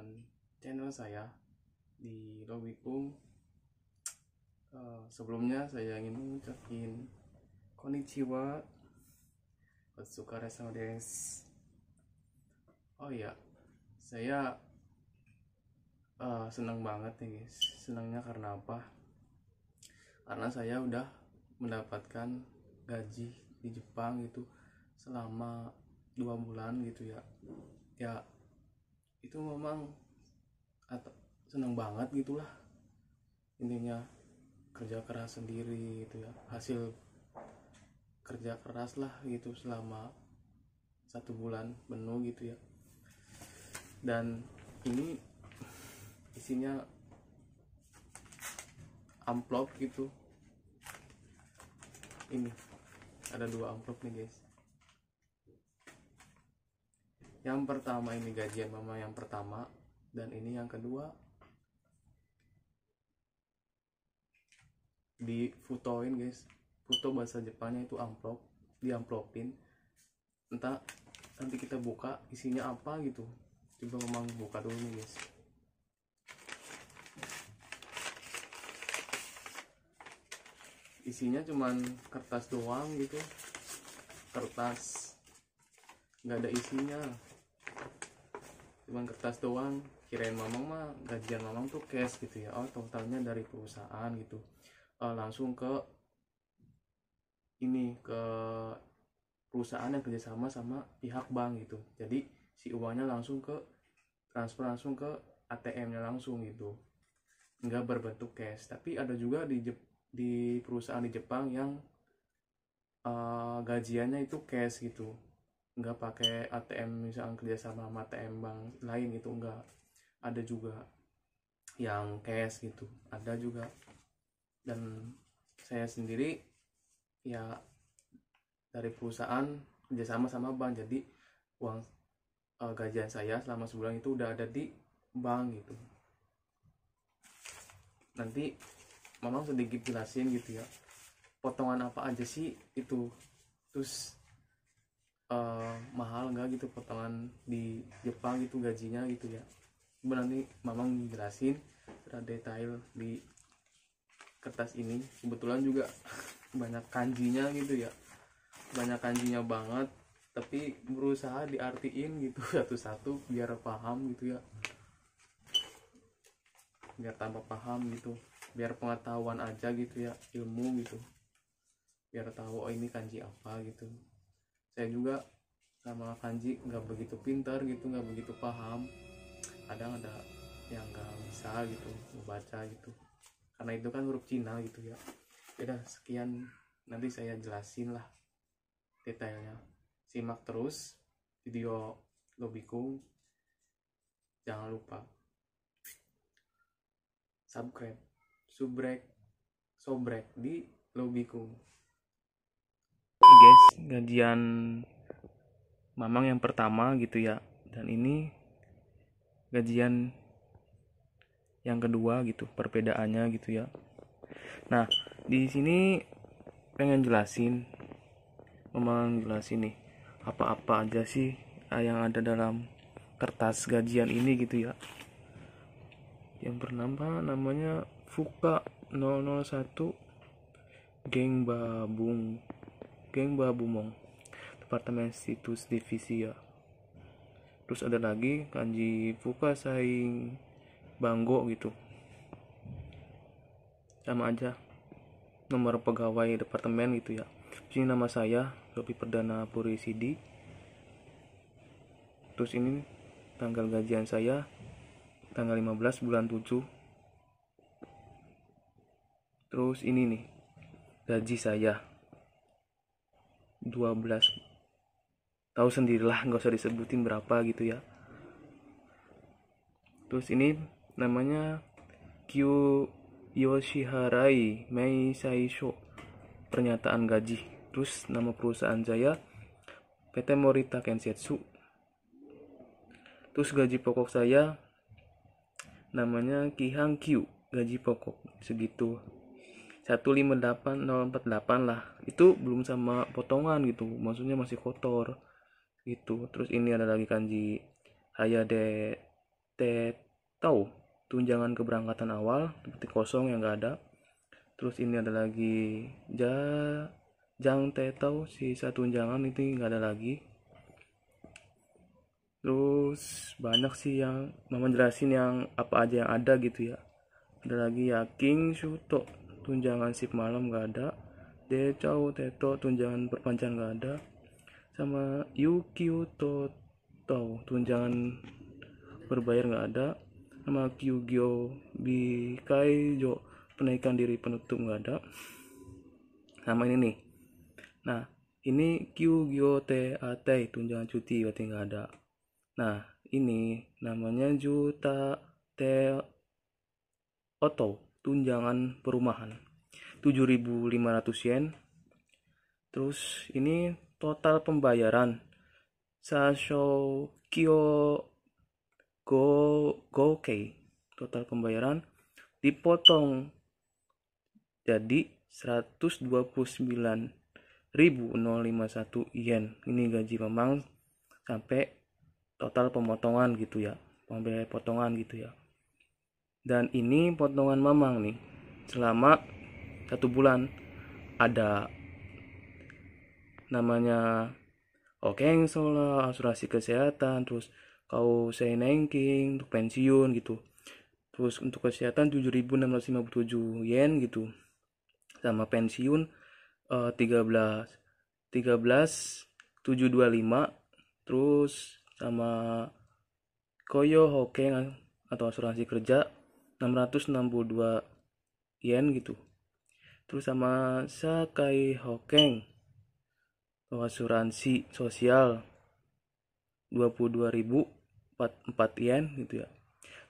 dengan channel saya di Logikum uh, eh, sebelumnya saya ingin mengucapkan konnichiwa Otsukaresa des oh iya saya uh, senang banget nih guys senangnya karena apa karena saya udah mendapatkan gaji di Jepang gitu selama dua bulan gitu ya ya itu memang atau seneng banget gitulah intinya kerja keras sendiri itu ya hasil kerja keras lah gitu selama satu bulan penuh gitu ya dan ini isinya amplop gitu ini ada dua amplop nih guys yang pertama ini gajian mama yang pertama dan ini yang kedua di fotoin guys foto bahasa Jepangnya itu amplop di amplopin entah nanti kita buka isinya apa gitu coba memang buka dulu nih guys isinya cuman kertas doang gitu kertas nggak ada isinya cuman kertas doang kirain mamang mah gajian mamang tuh cash gitu ya oh totalnya dari perusahaan gitu uh, langsung ke ini ke perusahaan yang kerjasama sama pihak bank gitu jadi si uangnya langsung ke transfer langsung ke ATM-nya langsung gitu nggak berbentuk cash tapi ada juga di Jep di perusahaan di Jepang yang uh, gajiannya itu cash gitu nggak pakai ATM misalnya kerjasama sama ATM bank lain gitu nggak ada juga yang cash gitu ada juga dan saya sendiri ya dari perusahaan kerjasama sama bank jadi uang uh, gajian saya selama sebulan itu udah ada di bank gitu nanti memang sedikit jelasin gitu ya potongan apa aja sih itu terus Eh, mahal nggak gitu potongan di Jepang gitu gajinya gitu ya Cuma nanti mamang jelasin secara detail di kertas ini kebetulan juga banyak kanjinya gitu ya banyak kanjinya banget tapi berusaha diartiin gitu satu-satu biar paham gitu ya biar tambah paham gitu biar pengetahuan aja gitu ya ilmu gitu biar tahu oh ini kanji apa gitu saya juga sama kanji nggak begitu pintar gitu nggak begitu paham kadang ada yang nggak bisa gitu membaca gitu karena itu kan huruf Cina gitu ya beda sekian nanti saya jelasin lah detailnya simak terus video lobiku jangan lupa subscribe subrek sobrek di lobiku guys gajian mamang yang pertama gitu ya dan ini gajian yang kedua gitu perbedaannya gitu ya nah di sini pengen jelasin memang jelasin nih apa-apa aja sih ah, yang ada dalam kertas gajian ini gitu ya yang bernama namanya Fuka 001 Geng Babung geng Bah Bumong Departemen Situs Divisia ya. terus ada lagi Kanji Fuka Saing Banggo gitu sama aja nomor pegawai departemen gitu ya sini nama saya Robi Perdana Puri Sidi terus ini tanggal gajian saya tanggal 15 bulan 7 terus ini nih gaji saya 12 tahu sendirilah nggak usah disebutin berapa gitu ya terus ini namanya Kyu Yoshiharai Mei Saisho pernyataan gaji terus nama perusahaan saya PT Morita Kensetsu terus gaji pokok saya namanya Kihang Kyu gaji pokok segitu 158048 lah itu belum sama potongan gitu maksudnya masih kotor gitu terus ini ada lagi kanji Hayade tau tunjangan keberangkatan awal seperti kosong yang enggak ada terus ini ada lagi ja jang tau sisa tunjangan itu nggak ada lagi terus banyak sih yang mama jelasin yang apa aja yang ada gitu ya ada lagi ya king shuto tunjangan shift malam nggak ada Decau Teto tunjangan perpanjangan nggak ada sama Yukio Toto tunjangan berbayar nggak ada sama Kyugyo jo penaikan diri penutup nggak ada sama ini nih nah ini Kyugyo Teatei tunjangan cuti berarti nggak ada nah ini namanya Juta Te Oto tunjangan perumahan 7.500 yen terus ini total pembayaran Sasho Kyo Go Gokei total pembayaran dipotong jadi 129.051 yen ini gaji memang sampai total pemotongan gitu ya pembayaran potongan gitu ya dan ini potongan mamang nih selama satu bulan ada namanya okeng sola asuransi kesehatan terus kau saya nengking untuk pensiun gitu terus untuk kesehatan 7.657 yen gitu sama pensiun uh, 13 13 725 terus sama koyo hokeng atau asuransi kerja 662 yen gitu terus sama Sakai Hokeng asuransi sosial 22.044 yen gitu ya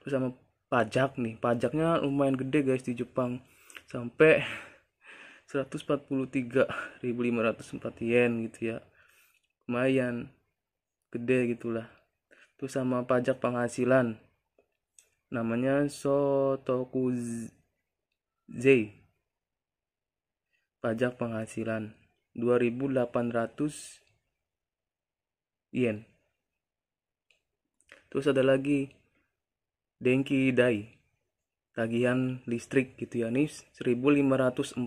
terus sama pajak nih pajaknya lumayan gede guys di Jepang sampai 143.504 yen gitu ya lumayan gede gitulah terus sama pajak penghasilan namanya Z pajak penghasilan 2800 yen terus ada lagi Denki Dai tagihan listrik gitu ya nih 1504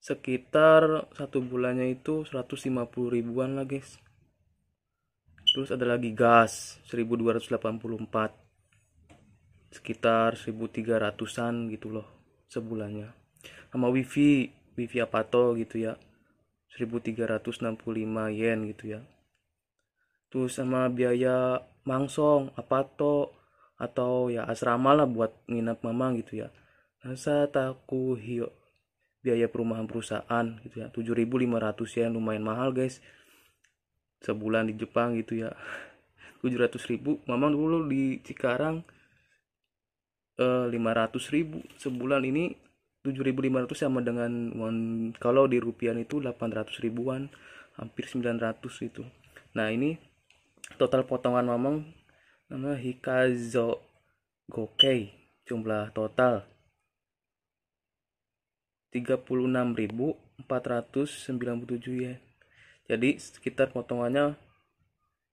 sekitar satu bulannya itu 150 ribuan lah guys terus ada lagi gas 1284 sekitar 1300-an gitu loh sebulannya sama wifi wifi apa apato gitu ya 1365 yen gitu ya terus sama biaya mangsong apato atau ya asrama lah buat nginap mama gitu ya rasa taku hiyo biaya perumahan perusahaan gitu ya 7500 yen lumayan mahal guys sebulan di Jepang gitu ya 700 ribu mamang dulu di Cikarang 500 eh, ribu sebulan ini 7.500 sama dengan one, kalau di rupiah itu 800 ribuan hampir 900 itu nah ini total potongan mamang nama Hikazo Gokei jumlah total 36.497 ya jadi sekitar potongannya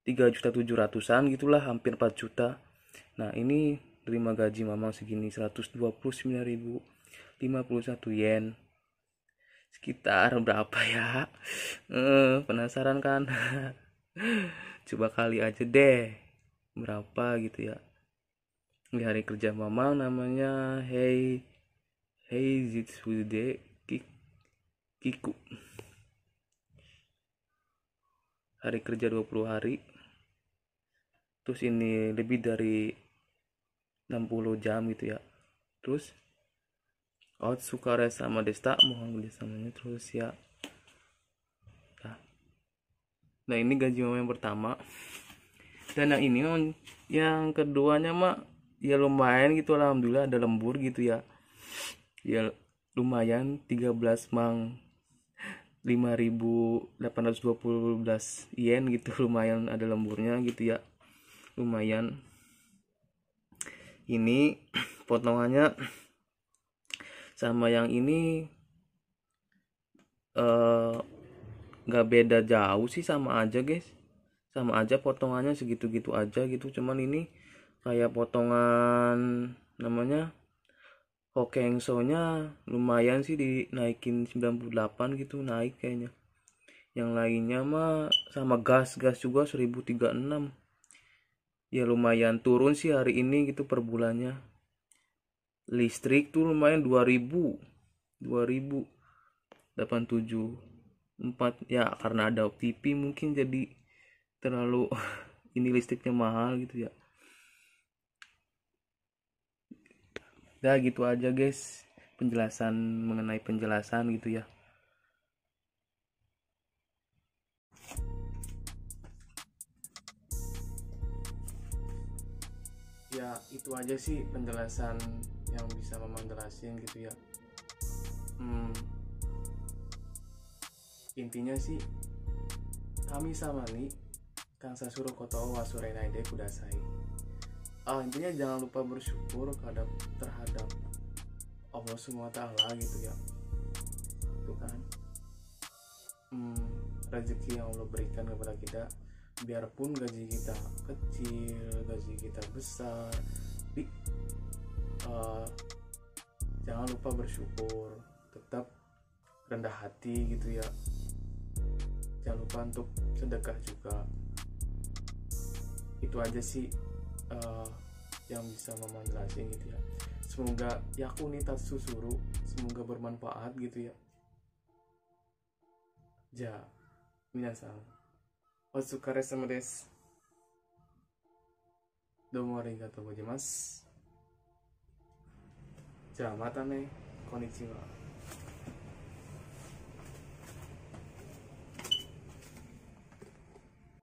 3700 an gitulah hampir 4 juta nah ini terima gaji mamang segini 129.051 yen sekitar berapa ya eh, penasaran kan coba kali aja deh berapa gitu ya di hari kerja mamang namanya hey hey zitsude kiku hari kerja 20 hari terus ini lebih dari 60 jam gitu ya terus out res sama Desta mohon beli samanya terus ya nah, nah ini gaji mama yang pertama dan yang ini yang keduanya mak ya lumayan gitu alhamdulillah ada lembur gitu ya ya lumayan 13 mang 5.820 yen gitu lumayan ada lemburnya gitu ya lumayan ini potongannya sama yang ini eh nggak beda jauh sih sama aja guys sama aja potongannya segitu-gitu aja gitu cuman ini kayak potongan namanya Hokengso-nya lumayan sih dinaikin 98 gitu naik kayaknya yang lainnya mah sama gas gas juga 1036 ya lumayan turun sih hari ini gitu per bulannya listrik tuh lumayan 2000 2000 87 4 ya karena ada OTP mungkin jadi terlalu ini listriknya mahal gitu ya ya gitu aja guys penjelasan mengenai penjelasan gitu ya itu aja sih penjelasan yang bisa mamang jelasin gitu ya hmm, intinya sih kami sama nih kang sasuro koto wasurai naide kudasai ah, intinya jangan lupa bersyukur terhadap terhadap Allah semua taala gitu ya itu kan hmm, rezeki yang Allah berikan kepada kita biarpun gaji kita kecil gaji kita besar tapi uh, jangan lupa bersyukur tetap rendah hati gitu ya jangan lupa untuk sedekah juga itu aja sih uh, yang bisa mama jelasin gitu ya semoga yakuni tatsu suru semoga bermanfaat gitu ya ja minasan お疲れ様です。どうもありがとうございます。じゃあまたね。こんにちは。